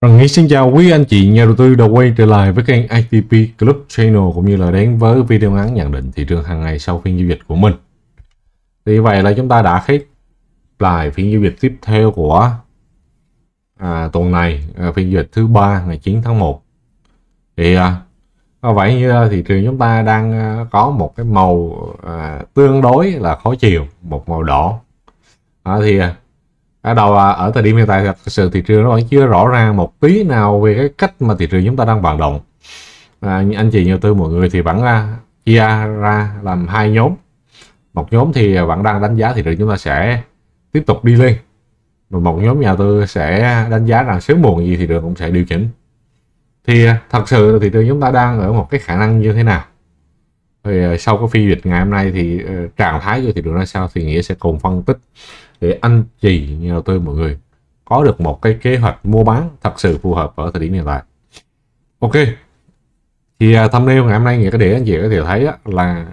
Rằng vâng, nghĩ xin chào quý anh chị nhà đầu tư đã quay trở lại với kênh ITP Club Channel cũng như là đến với video ngắn nhận định thị trường hàng ngày sau phiên giao dịch của mình. Thì vậy là chúng ta đã khép lại phiên giao dịch tiếp theo của à, tuần này, à, phiên giao dịch thứ ba ngày 9 tháng 1. Thì à, vậy như à, thị trường chúng ta đang à, có một cái màu à, tương đối là khó chiều, một màu đỏ. À, thì à, ở à, đầu à, ở thời điểm hiện tại thật sự thị trường nó vẫn chưa rõ ràng một tí nào về cái cách mà thị trường chúng ta đang vận động à, anh chị nhiều tư mọi người thì vẫn ra à, chia ra làm hai nhóm một nhóm thì vẫn đang đánh giá thị trường chúng ta sẽ tiếp tục đi lên và một nhóm nhà tư sẽ đánh giá rằng sớm muộn gì thị trường cũng sẽ điều chỉnh thì thật sự thị trường chúng ta đang ở một cái khả năng như thế nào thì sau cái phi dịch ngày hôm nay thì ờ, trạng thái của thị trường ra sao thì nghĩa sẽ cùng phân tích để anh chị nhà đầu tư mọi người có được một cái kế hoạch mua bán thật sự phù hợp ở thời điểm hiện tại ok thì uh, thumbnail ngày hôm nay nghĩa cái để anh chị có thể thấy á, là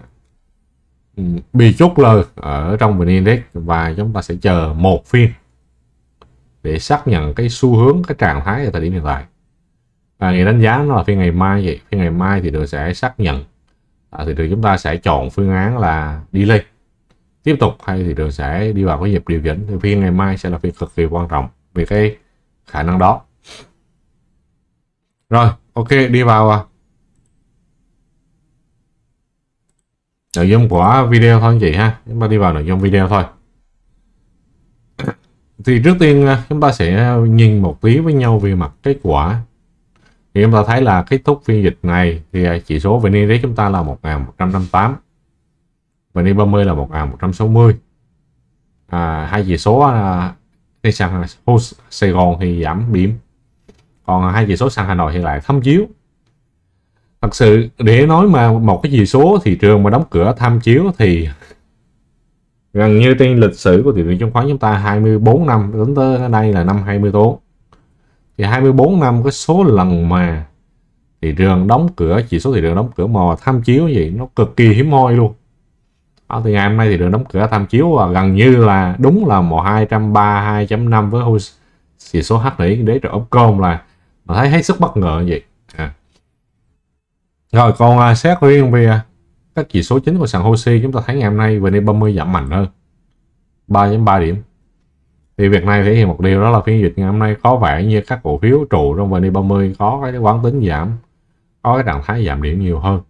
ừ, bị chốt lời ở trong vn index và chúng ta sẽ chờ một phiên để xác nhận cái xu hướng cái trạng thái ở thời điểm hiện tại à, ngày đánh giá nó là phiên ngày mai vậy phiên ngày mai thì tôi sẽ xác nhận à, thì chúng ta sẽ chọn phương án là đi lên tiếp tục hay thị trường sẽ đi vào cái nhịp điều chỉnh thì phiên ngày mai sẽ là phiên cực kỳ quan trọng vì cái khả năng đó rồi ok đi vào à. nội dung của video thôi anh chị ha chúng ta đi vào nội dung video thôi thì trước tiên à, chúng ta sẽ nhìn một tí với nhau về mặt kết quả thì chúng ta thấy là kết thúc phiên dịch này thì à, chỉ số vn index chúng ta là 1158 và đi 30 là 1 à 160 à, hai chỉ số à, đi sang Sài Gòn thì giảm điểm còn hai chỉ số sang Hà Nội thì lại thấm chiếu thật sự để nói mà một cái chỉ số thị trường mà đóng cửa tham chiếu thì gần như trên lịch sử của thị trường chứng khoán chúng ta 24 năm đến tới đây là năm 24 thì 24 năm cái số lần mà thị trường đóng cửa chỉ số thị trường đóng cửa mà tham chiếu gì nó cực kỳ hiếm hoi luôn đó, ờ, thì ngày hôm nay thì được đóng cửa tham chiếu và gần như là đúng là một hai trăm ba 232 năm với chỉ số H nãy đế rồi Opcom là mà thấy hết sức bất ngờ như vậy à. rồi còn à, xét riêng về à, các chỉ số chính của sàn Hosea chúng ta thấy ngày hôm nay về VN30 giảm mạnh hơn 3.3 điểm thì việc này thể hiện một điều đó là phiên dịch ngày hôm nay có vẻ như các cổ phiếu trụ trong VN30 có cái quán tính giảm có cái trạng thái giảm điểm nhiều hơn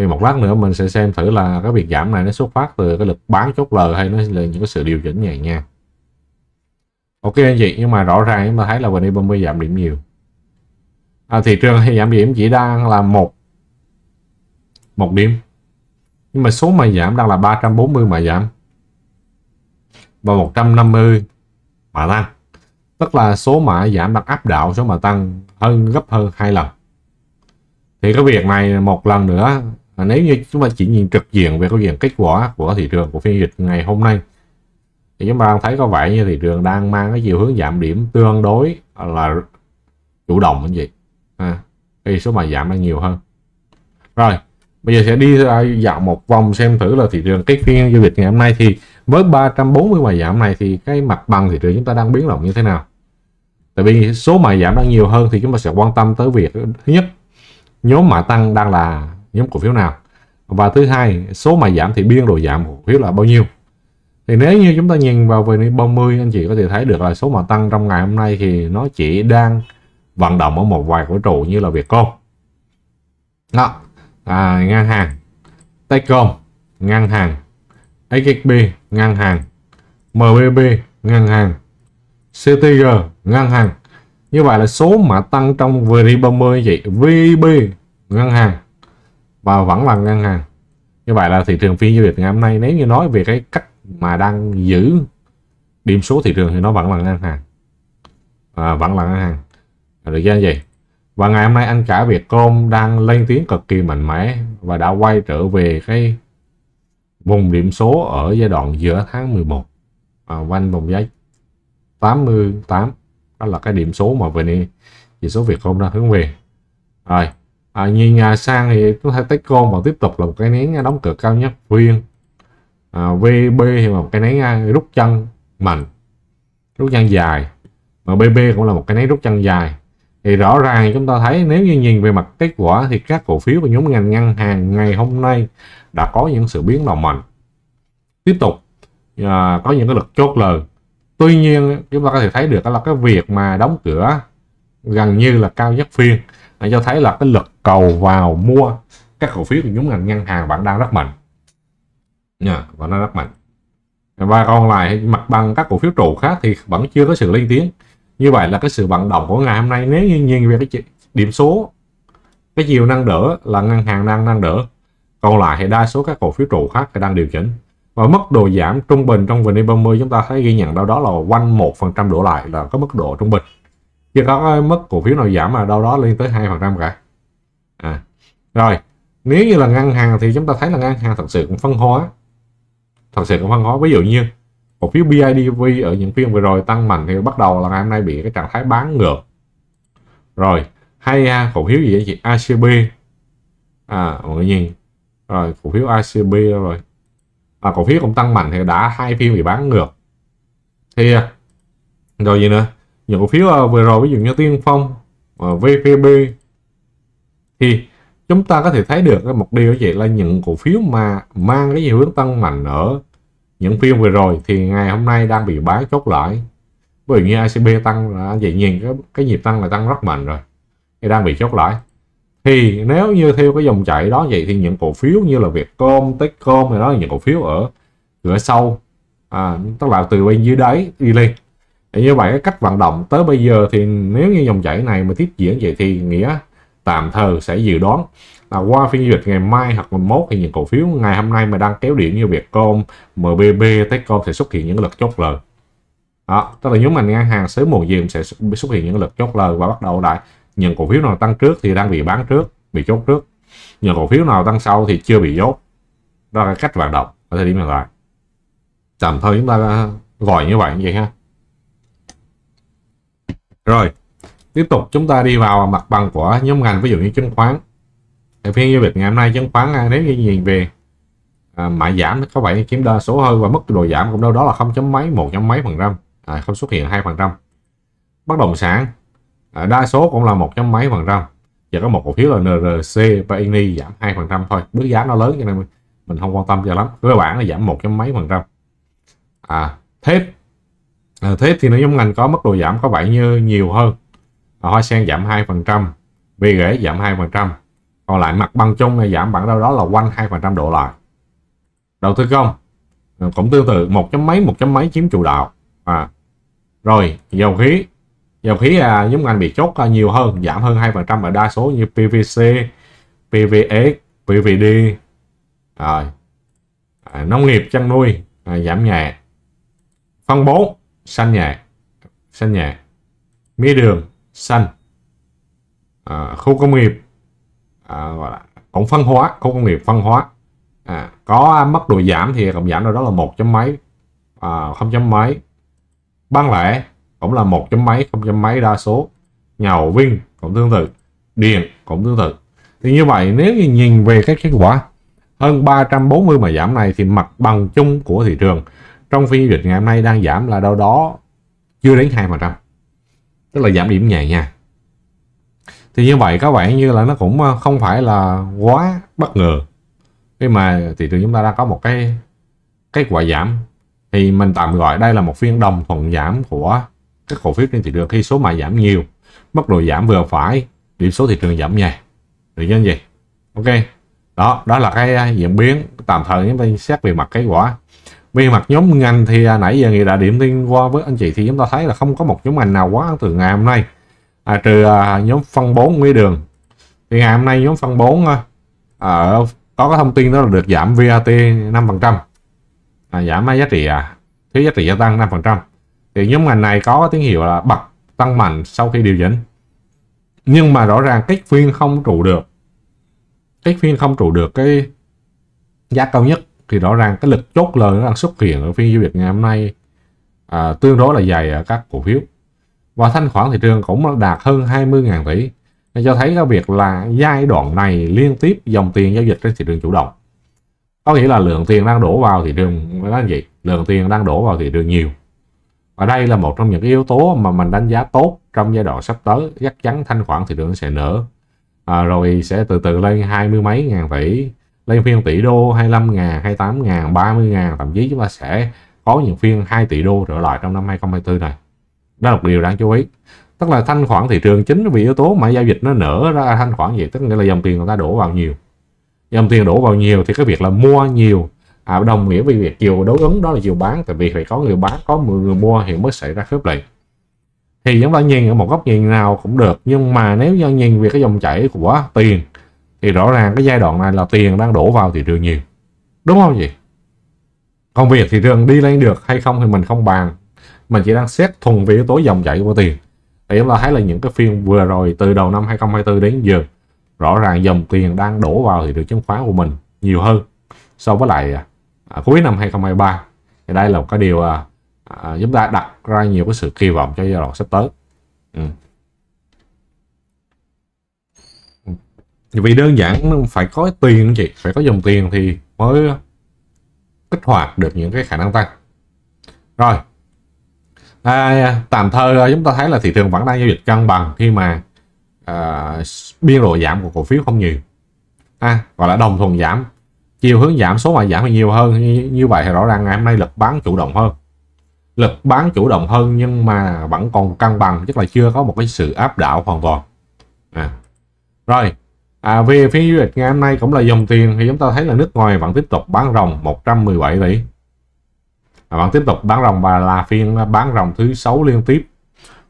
thì một lát nữa mình sẽ xem thử là cái việc giảm này nó xuất phát từ cái lực bán chốt lời hay nó là những cái sự điều chỉnh nhẹ nha ok anh chị nhưng mà rõ ràng chúng ta thấy là vn 30 giảm điểm nhiều à, thị trường thì giảm điểm chỉ đang là một một điểm nhưng mà số mà giảm đang là 340 mà giảm và 150 mà tăng tức là số mã giảm đang áp đảo số mà tăng hơn gấp hơn hai lần thì cái việc này một lần nữa và nếu như chúng ta chỉ nhìn trực diện về cái diện kết quả của thị trường của phiên dịch ngày hôm nay thì chúng ta thấy có vẻ như thị trường đang mang cái chiều hướng giảm điểm tương đối là chủ động cái gì, à, thì số mà giảm đang nhiều hơn rồi bây giờ sẽ đi dạo một vòng xem thử là thị trường cái phiên giao dịch ngày hôm nay thì với 340 bài giảm này thì cái mặt bằng thị trường chúng ta đang biến động như thế nào tại vì số mã giảm đang nhiều hơn thì chúng ta sẽ quan tâm tới việc thứ nhất nhóm mã tăng đang là nhóm cổ phiếu nào và thứ hai số mà giảm thì biên độ giảm cổ phiếu là bao nhiêu thì nếu như chúng ta nhìn vào về 30 anh chị có thể thấy được là số mà tăng trong ngày hôm nay thì nó chỉ đang vận động ở một vài cổ trụ như là Vietcom đó à, ngân hàng Techcom ngân hàng XXB ngân hàng MBB ngân hàng CTG ngân hàng như vậy là số mà tăng trong VRI30 anh chị VB ngân hàng và vẫn là ngân hàng như vậy là thị trường phiên giao dịch ngày hôm nay nếu như nói về cái cách mà đang giữ điểm số thị trường thì nó vẫn là ngân hàng à, vẫn là ngân hàng được chưa anh chị và ngày hôm nay anh cả việt Vietcom đang lên tiếng cực kỳ mạnh mẽ và đã quay trở về cái vùng điểm số ở giai đoạn giữa tháng 11 à, quanh vùng giá 88 đó là cái điểm số mà về chỉ số việt Vietcom đang hướng về rồi à, nhìn à, sang thì chúng ta con và tiếp tục là một cái nén đóng cửa cao nhất viên à, VB thì là một cái nén à, rút chân mạnh rút chân dài mà BB cũng là một cái nén rút chân dài thì rõ ràng chúng ta thấy nếu như nhìn về mặt kết quả thì các cổ phiếu của nhóm ngành ngân hàng ngày hôm nay đã có những sự biến động mạnh tiếp tục à, có những cái lực chốt lời tuy nhiên chúng ta có thể thấy được là cái việc mà đóng cửa gần như là cao nhất phiên à, cho thấy là cái lực cầu vào mua các cổ phiếu của nhóm ngành ngân hàng bạn đang rất mạnh nha và nó rất mạnh và còn lại mặt bằng các cổ phiếu trụ khác thì vẫn chưa có sự lên tiếng như vậy là cái sự vận động của ngày hôm nay nếu như nhìn về cái điểm số cái chiều năng đỡ là ngân hàng đang năng đỡ còn lại thì đa số các cổ phiếu trụ khác thì đang điều chỉnh và mức độ giảm trung bình trong VN30 chúng ta thấy ghi nhận đâu đó là quanh một phần trăm đổ lại là có mức độ trung bình chưa có mức cổ phiếu nào giảm mà đâu đó lên tới hai phần trăm cả à rồi nếu như là ngân hàng thì chúng ta thấy là ngân hàng thật sự cũng phân hóa thật sự cũng phân hóa ví dụ như cổ phiếu BIDV ở những phiên vừa rồi tăng mạnh thì bắt đầu là ngày hôm nay bị cái trạng thái bán ngược rồi hay à, cổ phiếu gì vậy chị ACB à mọi người nhìn rồi cổ phiếu ACB rồi à, cổ phiếu cũng tăng mạnh thì đã hai phiên bị bán ngược thì à, rồi gì nữa những cổ phiếu à, vừa rồi ví dụ như Tiên Phong và VPB thì chúng ta có thể thấy được cái à, một điều vậy là những cổ phiếu mà mang cái gì hướng tăng mạnh ở những phiên vừa rồi thì ngày hôm nay đang bị bán chốt lại bởi như ICB tăng là vậy nhìn cái, cái nhịp tăng là tăng rất mạnh rồi thì đang bị chốt lại thì nếu như theo cái dòng chảy đó vậy thì những cổ phiếu như là Vietcom, Techcom thì đó là những cổ phiếu ở cửa sâu à, tức là từ bên dưới đáy đi lên như vậy cách vận động tới bây giờ thì nếu như dòng chảy này mà tiếp diễn vậy thì nghĩa tạm thời sẽ dự đoán là qua phiên dịch ngày mai hoặc ngày mốt thì những cổ phiếu ngày hôm nay mà đang kéo điện như Vietcom, MBB, Techcom sẽ xuất hiện những lực chốt lời đó tức là nhóm ngành ngân hàng sớm mùa gì cũng sẽ xuất hiện những lực chốt lời và bắt đầu lại những cổ phiếu nào tăng trước thì đang bị bán trước bị chốt trước những cổ phiếu nào tăng sau thì chưa bị dốt đó là cách vận động ở thời điểm hiện tại tạm thời chúng ta gọi như vậy như vậy ha rồi, tiếp tục chúng ta đi vào mặt bằng của nhóm ngành ví dụ như chứng khoán. Ở phiên giao dịch ngày hôm nay chứng khoán à, nếu như nhìn về à, mã giảm có vẻ chiếm đa số hơn và mức độ giảm cũng đâu đó là không chấm mấy một chấm mấy phần trăm à, không xuất hiện hai phần trăm bất động sản à, đa số cũng là một chấm mấy phần trăm chỉ có một cổ phiếu là NRC và INI giảm hai phần trăm thôi mức giá nó lớn cho nên mình không quan tâm cho lắm cơ bản là giảm một chấm mấy phần trăm à thép à, thế thì nó giống ngành có mức độ giảm có vẻ như nhiều hơn à, hoa sen giảm 2% vì rễ giảm 2% còn lại mặt bằng chung này giảm bản đâu đó là quanh 2% độ lại đầu tư công ờ, cũng tương tự một chấm mấy một chấm mấy chiếm chủ đạo à rồi dầu khí dầu khí à, nhóm ngành bị chốt à, nhiều hơn giảm hơn 2% ở đa số như PVC PVS e, PVD rồi à, nông nghiệp chăn nuôi à, giảm nhẹ phân bố xanh nhạt xanh nhạt mía đường xanh à, khu công nghiệp à, gọi là cũng phân hóa khu công nghiệp phân hóa à, có mức độ giảm thì cộng giảm đâu đó là một chấm mấy à, không chấm mấy bán lẻ cũng là một chấm mấy không chấm mấy đa số nhầu viên cũng tương tự điện cũng tương tự thì như vậy nếu như nhìn về các kết quả hơn 340 mà giảm này thì mặt bằng chung của thị trường trong phiên giao dịch ngày hôm nay đang giảm là đâu đó chưa đến 2%. Tức là giảm điểm nhẹ nha. Thì như vậy các bạn như là nó cũng ờ, không phải là quá bất ngờ. Khi mà thị trường chúng ta đã có một cái kết quả giảm thì mình tạm gọi đây là một phiên đồng thuận giảm của các cổ phiếu trên thị trường khi số mã giảm nhiều mức độ giảm vừa phải điểm số thị trường giảm nhẹ được như vậy ok đó đó là cái ờ, diễn biến tạm thời chúng ta xét về mặt kết quả về mặt nhóm ngành thì à, nãy giờ Nghị đã điểm tin qua với anh chị thì chúng ta thấy là không có một nhóm ngành nào quá từ ngày hôm nay. À, trừ à, nhóm phân bón nguyên đường. Thì ngày hôm nay nhóm phân bón à, ở à, có cái thông tin đó là được giảm VAT 5%. À, giảm giá trị à, thuế giá trị gia tăng 5%. Thì nhóm ngành này có tín hiệu là bật tăng mạnh sau khi điều chỉnh. Nhưng mà rõ ràng cách phiên không trụ được. cách phiên không trụ được cái giá cao nhất thì rõ ràng cái lực chốt lời nó đang xuất hiện ở phiên giao dịch ngày hôm nay à, tương đối là dày ở các cổ phiếu và thanh khoản thị trường cũng đạt hơn 20.000 tỷ nên cho thấy cái việc là giai đoạn này liên tiếp dòng tiền giao dịch trên thị trường chủ động có nghĩa là lượng tiền đang đổ vào thị trường là gì lượng tiền đang đổ vào thị trường nhiều và đây là một trong những yếu tố mà mình đánh giá tốt trong giai đoạn sắp tới chắc chắn thanh khoản thị trường sẽ nở à, rồi sẽ từ từ lên hai mươi mấy ngàn tỷ lên phiên tỷ đô 25 ngàn 28 ngàn 30 ngàn thậm chí chúng ta sẽ có những phiên 2 tỷ đô trở lại trong năm 2024 này đó là một điều đáng chú ý tức là thanh khoản thị trường chính vì yếu tố mà giao dịch nó nở ra thanh khoản gì, tức nghĩa là dòng tiền người ta đổ vào nhiều dòng tiền đổ vào nhiều thì cái việc là mua nhiều à, đồng nghĩa với việc chiều đối ứng đó là chiều bán tại vì phải có người bán có người mua thì mới xảy ra khớp lệnh thì chúng ta nhìn ở một góc nhìn nào cũng được nhưng mà nếu như nhìn về cái dòng chảy của tiền thì rõ ràng cái giai đoạn này là tiền đang đổ vào thị trường nhiều đúng không gì còn việc thị trường đi lên được hay không thì mình không bàn mình chỉ đang xét thuần về yếu tố dòng chảy của tiền thì chúng ta thấy là những cái phiên vừa rồi từ đầu năm 2024 đến giờ rõ ràng dòng tiền đang đổ vào thị trường chứng khoán của mình nhiều hơn so với lại à, cuối năm 2023 thì đây là một cái điều à, à, chúng ta đặt ra nhiều cái sự kỳ vọng cho giai đoạn sắp tới ừ. vì đơn giản phải có tiền anh chị phải có dòng tiền thì mới kích hoạt được những cái khả năng tăng rồi à, tạm thời chúng ta thấy là thị trường vẫn đang giao dịch cân bằng khi mà à, biên độ giảm của cổ phiếu không nhiều à, gọi là đồng thuận giảm chiều hướng giảm số mà giảm thì nhiều hơn như, như vậy thì rõ ràng ngày hôm nay lực bán chủ động hơn lực bán chủ động hơn nhưng mà vẫn còn cân bằng tức là chưa có một cái sự áp đảo hoàn toàn à. rồi À, về phía du lịch ngày hôm nay cũng là dòng tiền thì chúng ta thấy là nước ngoài vẫn tiếp tục bán ròng 117 tỷ. À, vẫn tiếp tục bán rồng và là phiên bán rồng thứ 6 liên tiếp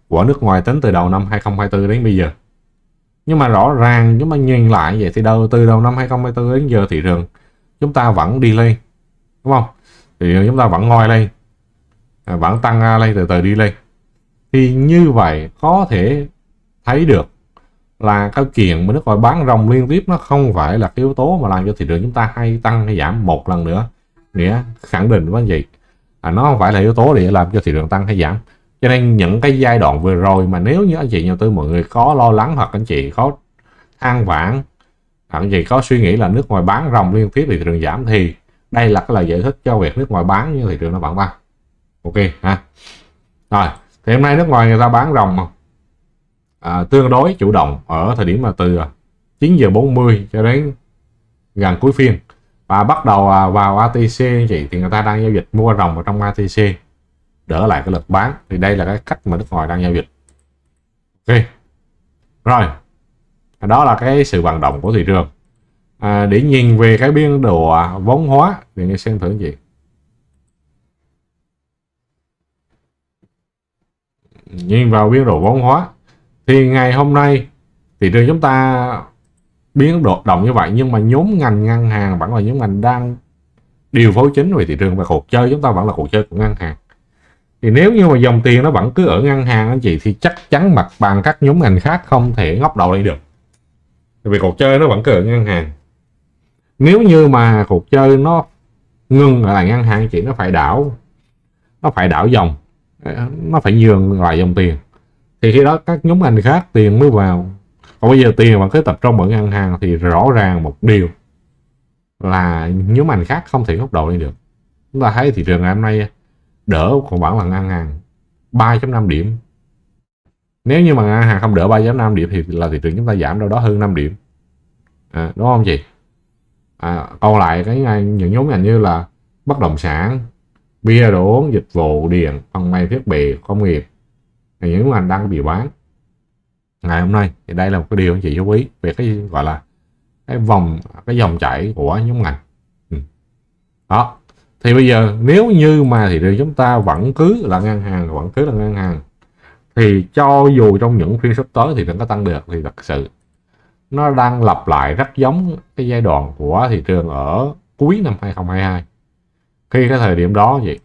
của nước ngoài tính từ đầu năm 2024 đến bây giờ. Nhưng mà rõ ràng chúng ta nhìn lại vậy thì đầu từ đầu năm 2024 đến giờ thị trường chúng ta vẫn đi lên. Đúng không? Thì chúng ta vẫn ngồi lên. À, vẫn tăng à, lên từ từ đi lên. Thì như vậy có thể thấy được là cái chuyện mà nước ngoài bán rồng liên tiếp nó không phải là cái yếu tố mà làm cho thị trường chúng ta hay tăng hay giảm một lần nữa nghĩa khẳng định với anh chị à, nó không phải là yếu tố để làm cho thị trường tăng hay giảm cho nên những cái giai đoạn vừa rồi mà nếu như anh chị nhà tư mọi người có lo lắng hoặc anh chị có than vãn hoặc anh chị có suy nghĩ là nước ngoài bán rồng liên tiếp thì thị trường giảm thì đây là cái lời giải thích cho việc nước ngoài bán như thị trường nó vẫn tăng ok ha rồi thì hôm nay nước ngoài người ta bán rồng mà à, tương đối chủ động ở thời điểm mà từ 9 giờ 40 cho đến gần cuối phiên và bắt đầu à, vào ATC chị thì người ta đang giao dịch mua rồng vào trong ATC đỡ lại cái lực bán thì đây là cái cách mà nước ngoài đang giao dịch ok rồi đó là cái sự vận động của thị trường à, để nhìn về cái biên độ à, vốn hóa thì nghe xem thử gì nhìn vào biên độ vốn hóa thì ngày hôm nay thị trường chúng ta biến độ động như vậy nhưng mà nhóm ngành ngân hàng vẫn là nhóm ngành đang điều phối chính về thị trường và cuộc chơi chúng ta vẫn là cuộc chơi của ngân hàng thì nếu như mà dòng tiền nó vẫn cứ ở ngân hàng anh chị thì chắc chắn mặt bằng các nhóm ngành khác không thể ngóc đầu lên được vì cuộc chơi nó vẫn cứ ở ngân hàng nếu như mà cuộc chơi nó ngừng ở lại ngân hàng chị nó phải đảo nó phải đảo dòng nó phải nhường lại dòng tiền thì khi đó các nhóm ngành khác tiền mới vào còn bây giờ tiền mà cứ tập trung ở ngân hàng thì rõ ràng một điều là nhóm ngành khác không thể hút đầu lên được chúng ta thấy thị trường ngày hôm nay đỡ còn bản là ngân hàng 3.5 điểm nếu như mà ngân hàng không đỡ 3.5 điểm thì là thị trường chúng ta giảm đâu đó hơn 5 điểm à, đúng không chị à, còn lại cái những nhóm ngành như là bất động sản bia đồ uống dịch vụ điện phần mềm thiết bị công nghiệp nếu mà anh đang bị bán ngày hôm nay thì đây là một cái điều anh chị chú ý về cái gọi là cái vòng cái dòng chảy của nhóm ngành ừ. đó thì bây giờ nếu như mà thì chúng ta vẫn cứ là ngân hàng vẫn cứ là ngân hàng thì cho dù trong những phiên sắp tới thì vẫn có tăng được thì thật sự nó đang lặp lại rất giống cái giai đoạn của thị trường ở cuối năm 2022 khi cái thời điểm đó vậy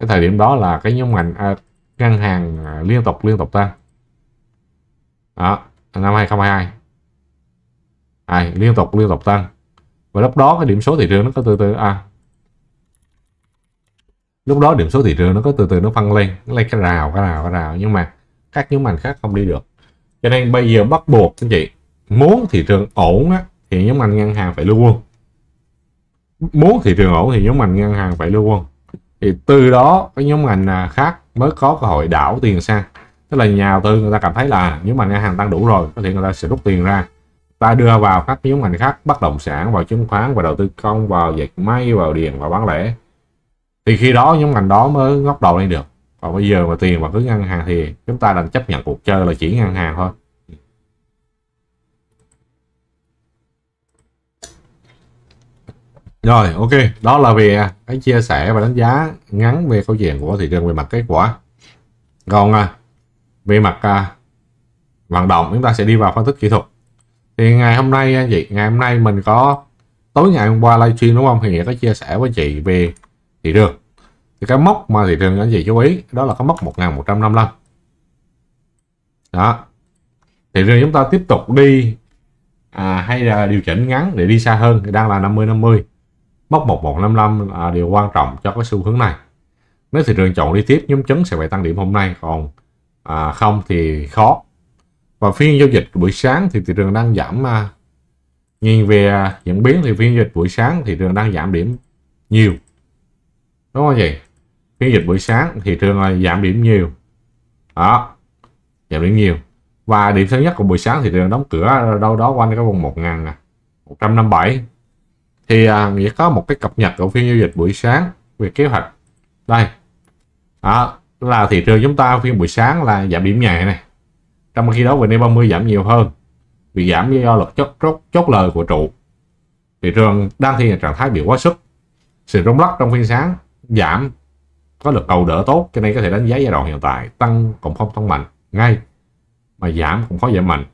cái thời điểm đó là cái nhóm ngành à, ngân hàng liên tục liên tục tăng đó năm 2022 à, liên tục liên tục tăng và lúc đó cái điểm số thị trường nó có từ từ à lúc đó điểm số thị trường nó có từ từ nó phân lên nó lên cái rào cái rào cái rào nhưng mà các nhóm ngành khác không đi được cho nên bây giờ bắt buộc anh chị muốn thị trường ổn á, thì nhóm ngành ngân hàng phải lưu quân muốn thị trường ổn thì nhóm ngành ngân hàng phải lưu quân thì từ đó cái nhóm ngành à, khác mới có cơ hội đảo tiền sang tức là nhà đầu tư người ta cảm thấy là nếu mà ngân hàng tăng đủ rồi có thể người ta sẽ rút tiền ra ta đưa vào các nhóm ngành khác bất động sản vào chứng khoán và đầu tư công vào dệt may vào điện và bán lẻ thì khi đó nhóm ngành đó mới ngóc đầu lên được còn bây giờ mà tiền mà cứ ngân hàng thì chúng ta đang chấp nhận cuộc chơi là chỉ ngân hàng thôi Rồi, ok, đó là về cái chia sẻ và đánh giá ngắn về câu chuyện của thị trường về mặt kết quả. Còn à, về mặt à, vận động chúng ta sẽ đi vào phân tích kỹ thuật. Thì ngày hôm nay anh à, chị, ngày hôm nay mình có tối ngày hôm qua livestream đúng không? Thì Nghĩa có chia sẻ với chị về thị trường. Thì cái mốc mà thị trường anh chị chú ý đó là cái mốc 1155. Đó. Thị trường chúng ta tiếp tục đi à, hay là điều chỉnh ngắn để đi xa hơn thì đang là 50 50 Mốc 1455 là điều quan trọng cho cái xu hướng này. Nếu thị trường chọn đi tiếp, nhóm chứng sẽ phải tăng điểm hôm nay, còn à, không thì khó. Và phiên giao dịch buổi sáng thì thị trường đang giảm. À, nhìn về diễn biến thì phiên giao dịch buổi sáng thị trường đang giảm điểm nhiều. Đúng không vậy? Phiên dịch buổi sáng thị trường là giảm điểm nhiều. Đó, giảm điểm nhiều. Và điểm sớm nhất của buổi sáng thị trường đóng cửa đâu đó quanh cái vùng 1.157 thì à, nghĩa có một cái cập nhật của phiên giao dịch buổi sáng về kế hoạch đây đó là thị trường chúng ta phiên buổi sáng là giảm điểm nhẹ này trong khi đó về vn 30 e giảm nhiều hơn vì giảm do lực chốt chốt chốt lời của trụ thị trường đang thi trạng thái bị quá sức sự rung lắc trong phiên sáng giảm có lực cầu đỡ tốt cho nên có thể đánh giá giai đoạn hiện tại tăng cũng không thông mạnh ngay mà giảm cũng khó giảm mạnh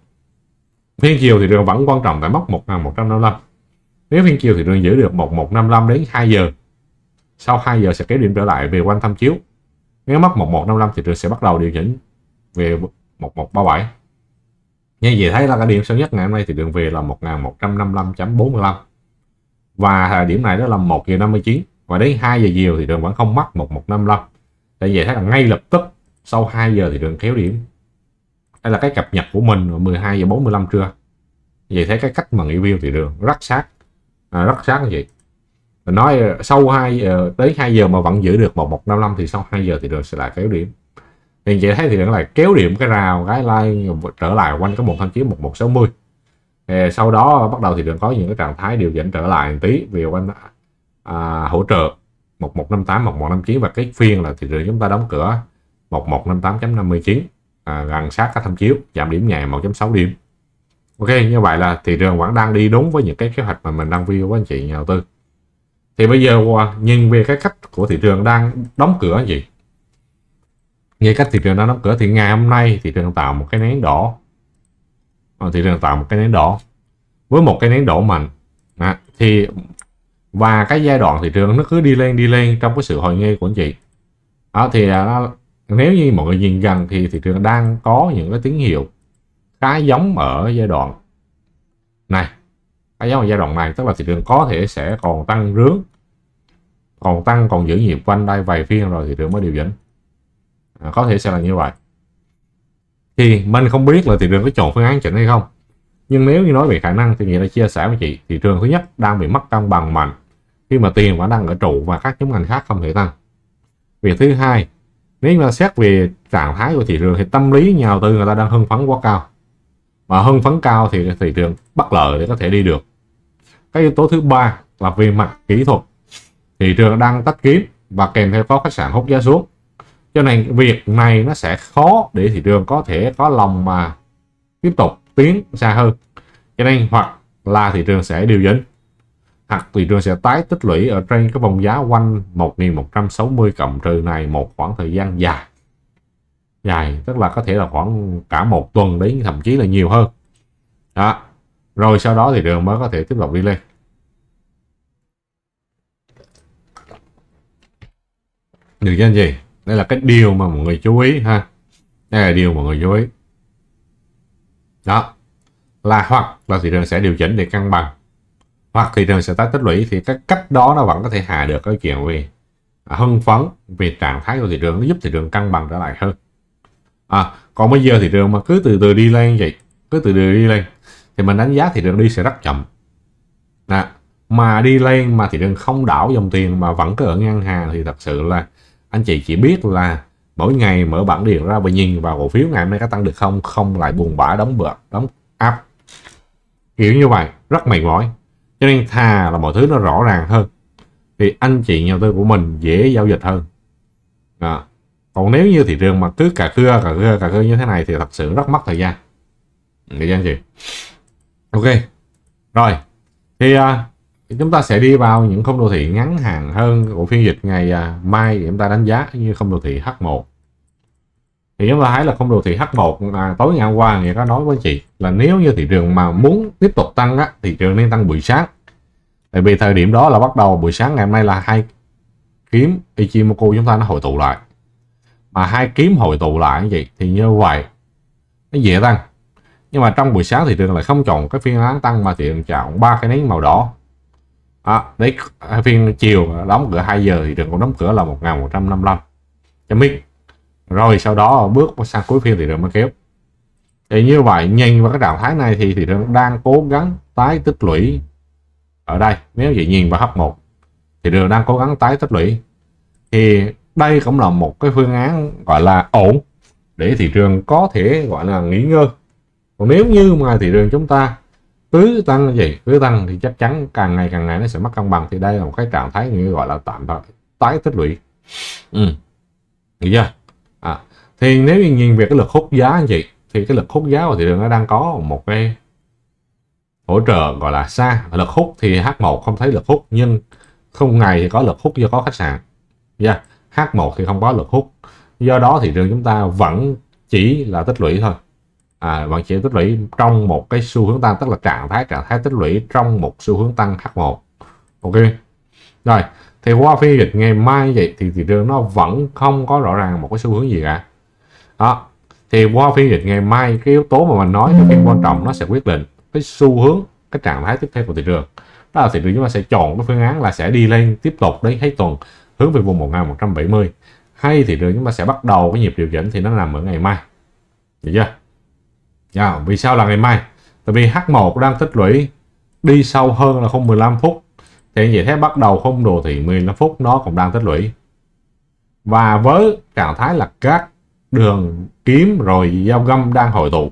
phiên chiều thị trường vẫn quan trọng tại mốc 1.155 nếu phiên chiều thì trường giữ được 1155 đến 2 giờ sau 2 giờ sẽ kéo điểm trở lại về quanh tham chiếu nếu mất 1155 thì trường sẽ bắt đầu điều chỉnh về 1137 như vậy thấy là cái điểm sâu nhất ngày hôm nay thì đường về là 1155.45 và điểm này đó là 1 giờ 59 và đến 2 giờ chiều thì đường vẫn không mất 1155 để vậy thấy là ngay lập tức sau 2 giờ thì đường kéo điểm đây là cái cập nhật của mình 12 giờ 45 trưa vậy thấy cái cách mà review thì đường rất sát à, rất sáng anh chị nói ờ, sau hai giờ tới 2 giờ mà vẫn giữ được một một năm năm thì sau 2 giờ thì được sẽ lại kéo điểm thì chị thấy thì là kéo điểm cái rào cái line ờ, trở lại quanh cái một thanh chiến một một sáu mươi sau đó bắt đầu thì được có những cái trạng thái điều chỉnh trở lại một tí vì quanh à, hỗ trợ 1158 1159 và cái phiên là thị trường chúng ta đóng cửa 1158.59 à, gần sát các tham chiếu giảm điểm nhẹ 1.6 điểm Ok, như vậy là thị trường vẫn đang đi đúng với những cái kế hoạch mà mình đang view với anh chị nhà đầu tư. Thì bây giờ à, nhìn về cái cách của thị trường đang đóng cửa anh chị. Nhìn cách thị trường đang đóng cửa thì ngày hôm nay thị trường tạo một cái nén đỏ. Ờ, thị trường tạo một cái nén đỏ. Với một cái nén đỏ mạnh. À, thì và cái giai đoạn thị trường nó cứ đi lên đi lên trong cái sự hồi nghe của anh chị. Đó, ờ, thì à, nếu như mọi người nhìn gần thì thị trường đang có những cái tín hiệu cá giống ở giai đoạn này cá giống ở giai đoạn này tức là thị trường có thể sẽ còn tăng rướng còn tăng còn giữ nhịp quanh đây vài phiên rồi thị trường mới điều chỉnh à, có thể sẽ là như vậy thì mình không biết là thị trường có chọn phương án chỉnh hay không nhưng nếu như nói về khả năng thì nghĩa đã chia sẻ với chị thị trường thứ nhất đang bị mất cân bằng mạnh khi mà tiền vẫn đang ở trụ và các nhóm ngành khác không thể tăng việc thứ hai nếu mà xét về trạng thái của thị trường thì tâm lý nhà đầu tư người ta đang hưng phấn quá cao mà hưng phấn cao thì thị trường bất lợi để có thể đi được cái yếu tố thứ ba là về mặt kỹ thuật thị trường đang tắt kiếm và kèm theo có khách sạn hút giá xuống cho nên việc này nó sẽ khó để thị trường có thể có lòng mà tiếp tục tiến xa hơn cho nên hoặc là thị trường sẽ điều chỉnh hoặc thị trường sẽ tái tích lũy ở trên cái vòng giá quanh 1160 cộng trừ này một khoảng thời gian dài dài tức là có thể là khoảng cả một tuần đến thậm chí là nhiều hơn đó rồi sau đó thì đường mới có thể tiếp tục đi lên được chứ anh chị đây là cái điều mà mọi người chú ý ha đây là điều mọi người chú ý đó là hoặc là thị trường sẽ điều chỉnh để cân bằng hoặc thị trường sẽ tái tích lũy thì cái cách đó nó vẫn có thể hạ được cái chuyện về hưng phấn về trạng thái của thị trường nó giúp thị trường cân bằng trở lại hơn à còn bây giờ thị trường mà cứ từ từ đi lên vậy cứ từ từ đi lên thì mình đánh giá thị trường đi sẽ rất chậm à, mà đi lên mà thị trường không đảo dòng tiền mà vẫn cứ ở ngang hàng thì thật sự là anh chị chỉ biết là mỗi ngày mở bảng điện ra và nhìn vào cổ phiếu ngày hôm nay có tăng được không không lại buồn bã đóng bựa đóng áp kiểu như vậy rất mệt mỏi cho nên thà là mọi thứ nó rõ ràng hơn thì anh chị nhà tư của mình dễ giao dịch hơn à, còn nếu như thị trường mà cứ cà cưa cà cưa cà cưa như thế này thì thật sự rất mất thời gian thời gian gì ok rồi thì uh, chúng ta sẽ đi vào những không đồ thị ngắn hạn hơn của phiên dịch ngày uh, mai thì chúng ta đánh giá như không đồ thị H1 thì chúng ta thấy là không đồ thị H1 à, tối ngày hôm qua người có nói với chị là nếu như thị trường mà muốn tiếp tục tăng á, thị trường nên tăng buổi sáng tại vì thời điểm đó là bắt đầu buổi sáng ngày hôm nay là hai kiếm Ichimoku chúng ta nó hội tụ lại mà hai kiếm hồi tụ lại như vậy thì như vậy nó dễ tăng nhưng mà trong buổi sáng thị trường lại không chọn cái phiên án tăng mà thị trường chọn ba cái nến màu đỏ à, đấy phiên chiều đóng cửa 2 giờ thị trường cũng đóng cửa là 1155 trăm biết rồi sau đó bước sang cuối phiên thị trường mới kéo thì như vậy nhìn vào cái trạng thái này thì thị trường đang cố gắng tái tích lũy ở đây nếu vậy nhìn vào hấp 1 thì đều đang cố gắng tái tích lũy thì đây cũng là một cái phương án gọi là ổn để thị trường có thể gọi là nghỉ ngơi còn nếu như mà thị trường chúng ta cứ tăng gì cứ tăng thì chắc chắn càng ngày càng ngày nó sẽ mất cân bằng thì đây là một cái trạng thái người gọi là tạm thời tái tích lũy ừ. được chưa à, thì nếu như nhìn về cái lực hút giá anh chị thì cái lực hút giá của thị trường nó đang có một cái hỗ trợ gọi là xa lực hút thì H1 không thấy lực hút nhưng không ngày thì có lực hút do có khách sạn yeah. H1 thì không có lực hút do đó thị trường chúng ta vẫn chỉ là tích lũy thôi à, vẫn chỉ tích lũy trong một cái xu hướng tăng tức là trạng thái trạng thái tích lũy trong một xu hướng tăng H1 ok rồi thì qua phiên dịch ngày mai vậy thì thị trường nó vẫn không có rõ ràng một cái xu hướng gì cả đó thì qua phiên dịch ngày mai cái yếu tố mà mình nói cái quan trọng nó sẽ quyết định cái xu hướng cái trạng thái tiếp theo của thị trường đó là thị trường chúng ta sẽ chọn cái phương án là sẽ đi lên tiếp tục đến hết tuần hướng về vùng 1170 hay thị trường chúng ta sẽ bắt đầu cái nhịp điều chỉnh thì nó nằm ở ngày mai được chưa yeah. Dạ, vì sao là ngày mai tại vì H1 đang tích lũy đi sâu hơn là không 15 phút thì vậy thế bắt đầu không đồ thị 15 phút nó cũng đang tích lũy và với trạng thái là các đường kiếm rồi giao găm đang hội tụ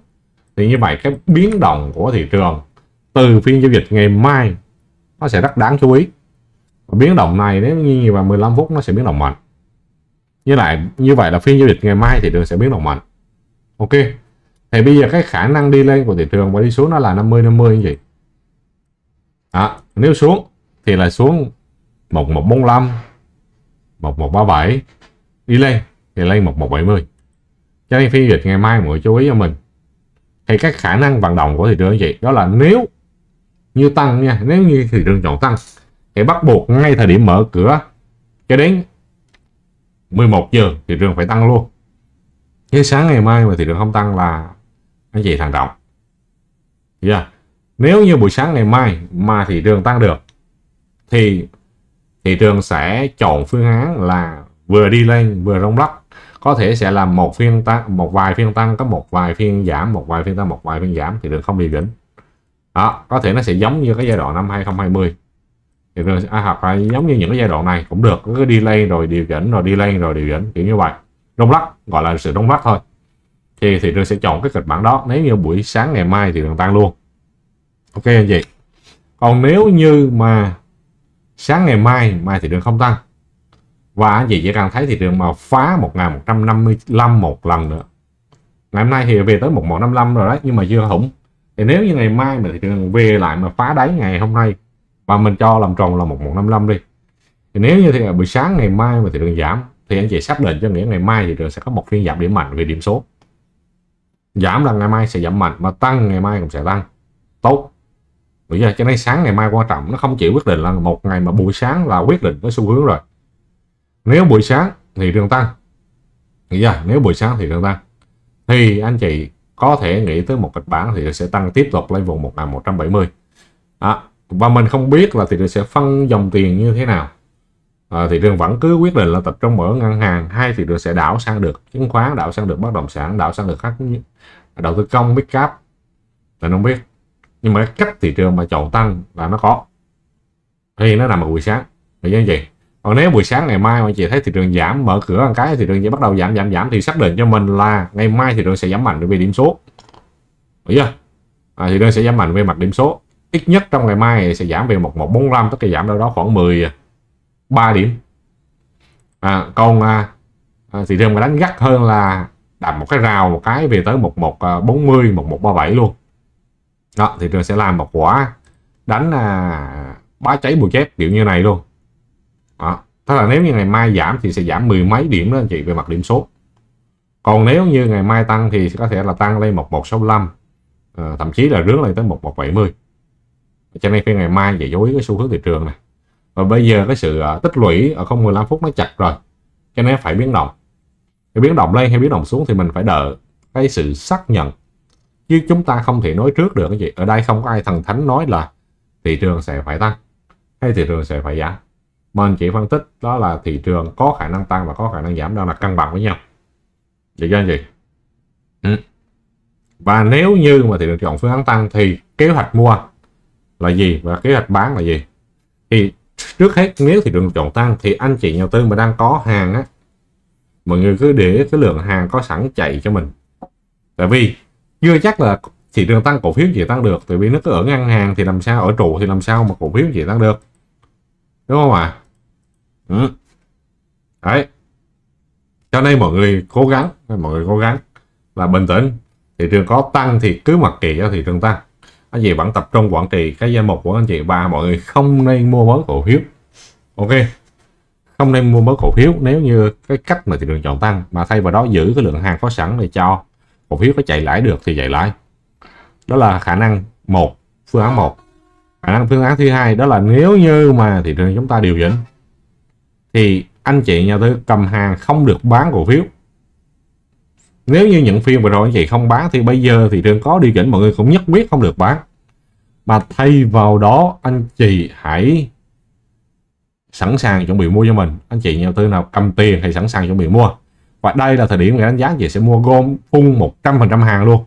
thì như vậy cái biến động của thị trường từ phiên giao dịch ngày mai nó sẽ rất đáng chú ý biến động này nếu như vào 15 phút nó sẽ biến động mạnh như lại như vậy là phiên giao dịch ngày mai thị trường sẽ biến động mạnh ok thì bây giờ cái khả năng đi lên của thị trường và đi xuống nó là 50 50 như vậy à, nếu xuống thì là xuống 1145 1137 đi lên thì lên 1170 cho nên phiên dịch ngày mai mọi người chú ý cho mình thì các khả năng vận động của thị trường như vậy đó là nếu như tăng nha nếu như thị trường chọn tăng để bắt buộc ngay thời điểm mở cửa cho đến 11 giờ thị trường phải tăng luôn chứ sáng ngày mai mà thị trường không tăng là anh chị thằng động yeah. nếu như buổi sáng ngày mai mà thị trường tăng được thì thị trường sẽ chọn phương án là vừa đi lên vừa rong lắc có thể sẽ là một phiên tăng một vài phiên tăng có một vài phiên giảm một vài phiên tăng một vài phiên giảm thì đường không bị đỉnh đó có thể nó sẽ giống như cái giai đoạn năm 2020 thì ai học à, phải giống như những cái giai đoạn này cũng được cứ delay rồi điều chỉnh rồi delay rồi điều chỉnh kiểu như vậy rung lắc gọi là sự rung lắc thôi thì thì tôi sẽ chọn cái kịch bản đó nếu như buổi sáng ngày mai thì đường tăng luôn ok anh chị còn nếu như mà sáng ngày mai mai thì trường không tăng và anh chị chỉ cần thấy thị trường mà phá 1155 một lần nữa ngày hôm nay thì về tới 1155 rồi đấy nhưng mà chưa hủng thì nếu như ngày mai mà thị trường về lại mà phá đáy ngày hôm nay mà mình cho làm tròn là 1155 đi thì nếu như thế buổi sáng ngày mai mà thị trường giảm thì anh chị xác định cho nghĩa ngày mai thị trường sẽ có một phiên giảm điểm mạnh về điểm số giảm là ngày mai sẽ giảm mạnh mà tăng ngày mai cũng sẽ tăng tốt bây giờ cho nên sáng ngày mai quan trọng nó không chỉ quyết định là một ngày mà buổi sáng là quyết định cái xu hướng rồi nếu buổi sáng thì trường tăng bây giờ nếu buổi sáng thì trường tăng thì anh chị có thể nghĩ tới một kịch bản thì sẽ tăng tiếp tục lên vùng 1170 đó và mình không biết là thị trường sẽ phân dòng tiền như thế nào à, thị trường vẫn cứ quyết định là tập trung ở ngân hàng hay thị trường sẽ đảo sang được chứng khoán đảo sang được bất động sản đảo sang được các đầu tư công biết cap mình không biết nhưng mà cách thị trường mà chọn tăng là nó có thì nó nằm ở buổi sáng thì như vậy còn nếu buổi sáng ngày mai mà chị thấy thị trường giảm mở cửa ăn cái thị trường sẽ bắt đầu giảm giảm giảm thì xác định cho mình là ngày mai thị trường sẽ giảm mạnh về điểm số hiểu chưa à, thị trường sẽ giảm mạnh về mặt điểm số ít nhất trong ngày mai sẽ giảm về 1145 tức là giảm đâu đó khoảng 13 điểm à, còn à, thị trường mà đánh gắt hơn là đặt một cái rào một cái về tới 1140 1137 à, luôn đó thị trường sẽ làm một quả đánh à, bá cháy bùi chép kiểu như này luôn đó. Thế là nếu như ngày mai giảm thì sẽ giảm mười mấy điểm đó anh chị về mặt điểm số còn nếu như ngày mai tăng thì có thể là tăng lên 1165 à, ờ, thậm chí là rước lên tới 1170 cho nên phiên ngày mai giải dối cái xu hướng thị trường này và bây giờ cái sự à, tích lũy ở không 15 phút nó chặt rồi cho nên phải biến động cái biến động lên hay biến động xuống thì mình phải đợi cái sự xác nhận chứ chúng ta không thể nói trước được cái gì ở đây không có ai thần thánh nói là thị trường sẽ phải tăng hay thị trường sẽ phải giảm mình chỉ phân tích đó là thị trường có khả năng tăng và có khả năng giảm đang là cân bằng với nhau được chưa anh chị ừ. và nếu như mà thị trường chọn phương án tăng thì kế hoạch mua là gì và kế hoạch bán là gì thì trước hết nếu thị trường chọn tăng thì anh chị nhà tư mà đang có hàng á mọi người cứ để cái lượng hàng có sẵn chạy cho mình tại vì chưa chắc là thị trường tăng cổ phiếu gì tăng được tại vì nó cứ ở ngân hàng thì làm sao ở trụ thì làm sao mà cổ phiếu gì tăng được đúng không ạ à? ừ. đấy cho nên mọi người cố gắng mọi người cố gắng là bình tĩnh thị trường có tăng thì cứ mặc kệ cho thị trường tăng anh chị vẫn tập trung quản trị cái danh mục của anh chị và mọi người không nên mua mới cổ phiếu ok không nên mua mới cổ phiếu nếu như cái cách mà thị trường chọn tăng mà thay vào đó giữ cái lượng hàng có sẵn để cho cổ phiếu có chạy lãi được thì chạy lãi đó là khả năng một phương án một khả năng phương án thứ hai đó là nếu như mà thị trường chúng ta điều chỉnh thì anh chị nhà tư cầm hàng không được bán cổ phiếu nếu như những phiên vừa rồi chị không bán thì bây giờ thị trường có điều chỉnh mọi người cũng nhất quyết không được bán mà thay vào đó anh chị hãy sẵn sàng chuẩn bị mua cho mình anh chị nhà đầu tư nào cầm tiền thì sẵn sàng chuẩn bị mua và đây là thời điểm người đánh giá chị sẽ mua gom phun 100% hàng luôn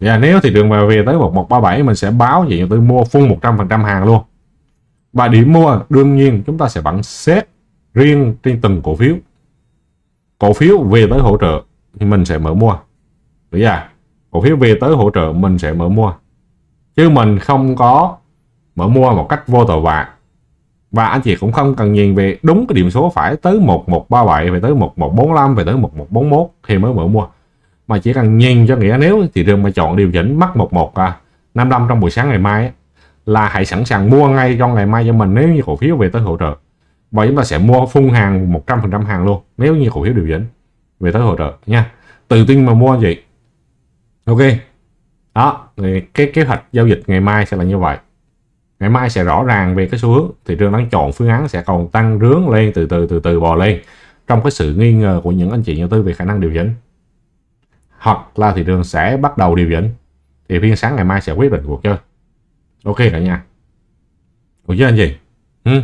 và dạ, nếu thị trường mà về tới 1137 mình sẽ báo chị nhà đầu tư mua phun 100% hàng luôn và điểm mua đương nhiên chúng ta sẽ vẫn xếp riêng trên từng cổ phiếu cổ phiếu về tới hỗ trợ thì mình sẽ mở mua được chưa à, cổ phiếu về tới hỗ trợ mình sẽ mở mua chứ mình không có mở mua một cách vô tội vạ và anh chị cũng không cần nhìn về đúng cái điểm số phải tới 1137 về tới 1145 về tới 1141 thì mới mở mua mà chỉ cần nhìn cho nghĩa nếu thị trường mà chọn điều chỉnh mắc 11 à, 55 trong buổi sáng ngày mai là hãy sẵn sàng mua ngay trong ngày mai cho mình nếu như cổ phiếu về tới hỗ trợ và chúng ta sẽ mua phun hàng 100% hàng luôn nếu như cổ phiếu điều chỉnh về tới hỗ trợ nha tự tin mà mua vậy ok đó cái kế hoạch giao dịch ngày mai sẽ là như vậy ngày mai sẽ rõ ràng về cái xu hướng thị trường đang chọn phương án sẽ còn tăng rướng lên từ từ từ từ bò lên trong cái sự nghi ngờ của những anh chị nhà tư về khả năng điều chỉnh hoặc là thị trường sẽ bắt đầu điều chỉnh thì phiên sáng ngày mai sẽ quyết định cuộc chơi ok cả nhà cuộc chơi anh chị ừ.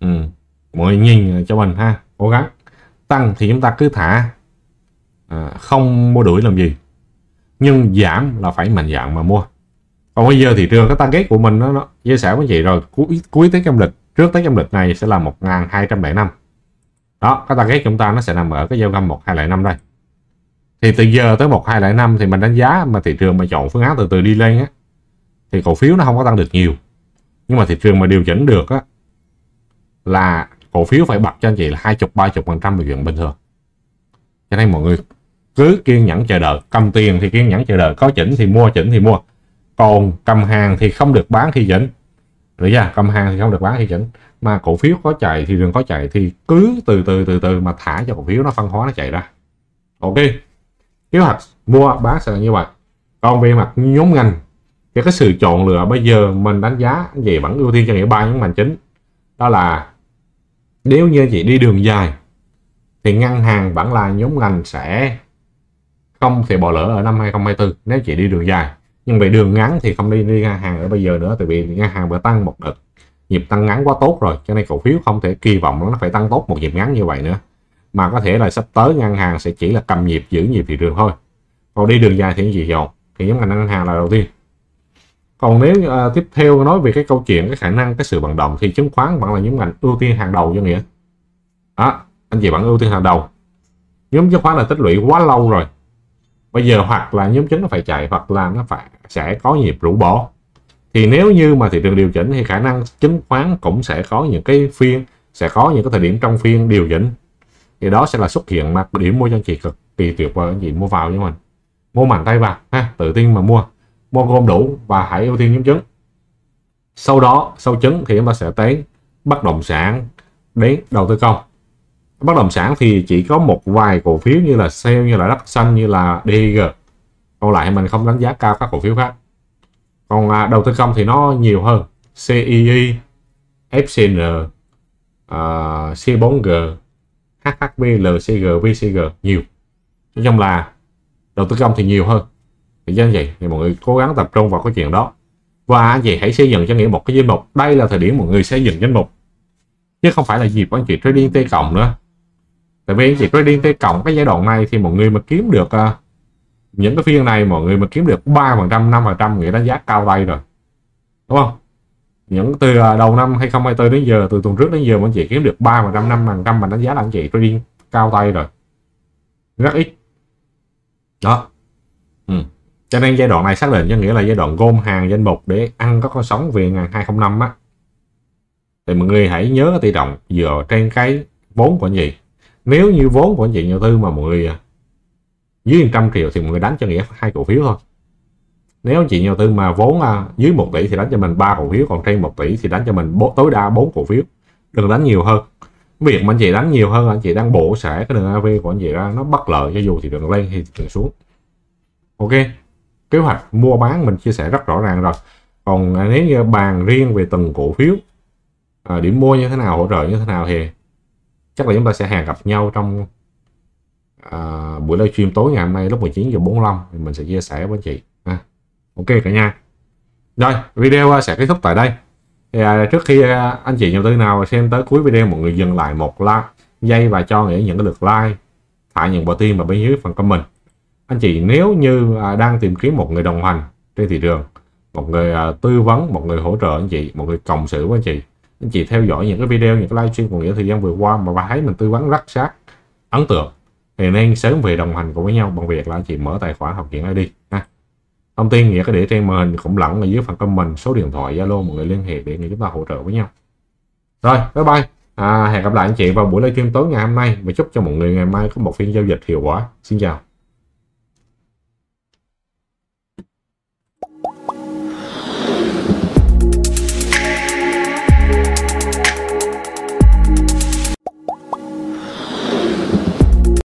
ừ. mọi nhìn cho mình ha cố gắng tăng thì chúng ta cứ thả À, không mua đuổi làm gì nhưng giảm là phải mạnh dạng mà mua còn bây giờ thị trường cái target của mình nó, nó chia sẻ với chị rồi cuối cuối tới âm lịch trước tới âm lịch này sẽ là 1205 đó cái target chúng ta nó sẽ nằm ở cái giao găm 1205 đây thì từ giờ tới 1205 thì mình đánh giá mà thị trường mà chọn phương án từ từ đi lên á thì cổ phiếu nó không có tăng được nhiều nhưng mà thị trường mà điều chỉnh được á là cổ phiếu phải bật cho anh chị là hai chục ba chục phần trăm là chuyện bình thường cho nên mọi người cứ kiên nhẫn chờ đợi cầm tiền thì kiên nhẫn chờ đợi có chỉnh thì mua chỉnh thì mua còn cầm hàng thì không được bán khi chỉnh được chưa cầm hàng thì không được bán khi chỉnh mà cổ phiếu có chạy thì đừng có chạy thì cứ từ từ từ từ mà thả cho cổ phiếu nó phân hóa nó chạy ra ok kế hoạch mua bán sẽ là như vậy còn về mặt nhóm ngành thì cái sự chọn lựa bây giờ mình đánh giá về vẫn ưu tiên cho nghĩa ba nhóm ngành chính đó là nếu như chị đi đường dài thì ngân hàng vẫn là nhóm ngành sẽ không thể bỏ lỡ ở năm 2024 nếu chị đi đường dài nhưng về đường ngắn thì không đi đi ngang hàng ở bây giờ nữa tại vì ngân hàng vừa tăng một đợt nhịp tăng ngắn quá tốt rồi cho nên cổ phiếu không thể kỳ vọng nó phải tăng tốt một nhịp ngắn như vậy nữa mà có thể là sắp tới ngân hàng sẽ chỉ là cầm nhịp giữ nhịp thị trường thôi còn đi đường dài thì gì rồi thì nhóm ngành ngân hàng là đầu tiên còn nếu uh, tiếp theo nói về cái câu chuyện cái khả năng cái sự vận động thì chứng khoán vẫn là nhóm ngành ưu tiên hàng đầu cho nghĩa đó anh chị vẫn ưu tiên hàng đầu nhóm chứng khoán là tích lũy quá lâu rồi bây giờ hoặc là nhóm chứng nó phải chạy hoặc là nó phải sẽ có nhịp rũ bỏ thì nếu như mà thị trường điều chỉnh thì khả năng chứng khoán cũng sẽ có những cái phiên sẽ có những cái thời điểm trong phiên điều chỉnh thì đó sẽ là xuất hiện mặt điểm mua cho anh chị cực kỳ tuyệt vời anh chị mua vào như mình mua mạnh tay vào ha tự tin mà mua mua gom đủ và hãy ưu tiên nhóm chứng sau đó sau chứng thì chúng ta sẽ tới bất động sản đến đầu tư công bất động sản thì chỉ có một vài cổ phiếu như là sale như là đất xanh như là DG còn lại mình không đánh giá cao các cổ phiếu khác còn à, đầu tư công thì nó nhiều hơn CIE e FCN à, C4G HHB LCG VCG nhiều nói chung là đầu tư công thì nhiều hơn thì do vậy thì mọi người cố gắng tập trung vào cái chuyện đó và anh chị hãy xây dựng cho nghĩa một cái danh mục đây là thời điểm mọi người xây dựng danh mục chứ không phải là dịp anh chị trading t cộng nữa tại vì chỉ có đi tới cộng cái giai đoạn này thì mọi người mà kiếm được uh, những cái phiên này mọi người mà kiếm được ba phần trăm năm phần trăm nghĩa đánh giá cao tay rồi đúng không những từ à, đầu năm 2024 đến giờ từ tuần trước đến giờ anh chị kiếm được ba phần trăm năm phần trăm mà đánh giá là anh chị trading cao tay rồi rất ít đó ừ. cho nên giai đoạn này xác định cho nghĩa là giai đoạn gom hàng danh mục để ăn các con sống về ngàn 205 á thì mọi người hãy nhớ tỷ trọng dựa trên cái vốn của anh chị nếu như vốn của anh chị nhà tư mà người à, dưới 100 triệu thì mọi người đánh cho nghĩa hai cổ phiếu thôi nếu anh chị nhà tư mà vốn à, dưới 1 tỷ thì đánh cho mình ba cổ phiếu còn trên 1 tỷ thì đánh cho mình tối đa 4 cổ phiếu đừng đánh nhiều hơn việc mà anh chị đánh nhiều hơn anh chị đang bổ sẻ cái đường AV của anh chị ra nó bất lợi cho dù thì đường lên thì đường xuống ok kế hoạch mua bán mình chia sẻ rất rõ ràng rồi còn à, nếu như bàn riêng về từng cổ phiếu điểm mua như thế nào hỗ trợ như thế nào thì chắc là chúng ta sẽ hẹn gặp nhau trong uh, buổi livestream tối ngày hôm nay lúc 19 giờ 45 thì mình sẽ chia sẻ với anh chị ha. ok cả nhà rồi video à, sẽ kết thúc tại đây thì, à, trước khi à, anh chị nhà tư nào xem tới cuối video mọi người dừng lại một like giây và cho nghĩa những cái lượt like thả những bộ tim vào bên dưới phần comment anh chị nếu như à, đang tìm kiếm một người đồng hành trên thị trường một người à, tư vấn một người hỗ trợ anh chị một người cộng sự với anh chị anh chị theo dõi những cái video những cái livestream của nghĩa thời gian vừa qua mà bà thấy mình tư vấn rất sát ấn tượng thì nên sớm về đồng hành cùng với nhau bằng việc là anh chị mở tài khoản học viện id ha thông tin nghĩa có để trên màn hình cũng lẫn ở dưới phần comment số điện thoại zalo mọi người liên hệ để người chúng ta hỗ trợ với nhau rồi bye bye à, hẹn gặp lại anh chị vào buổi livestream tối ngày hôm nay và chúc cho mọi người ngày mai có một phiên giao dịch hiệu quả xin chào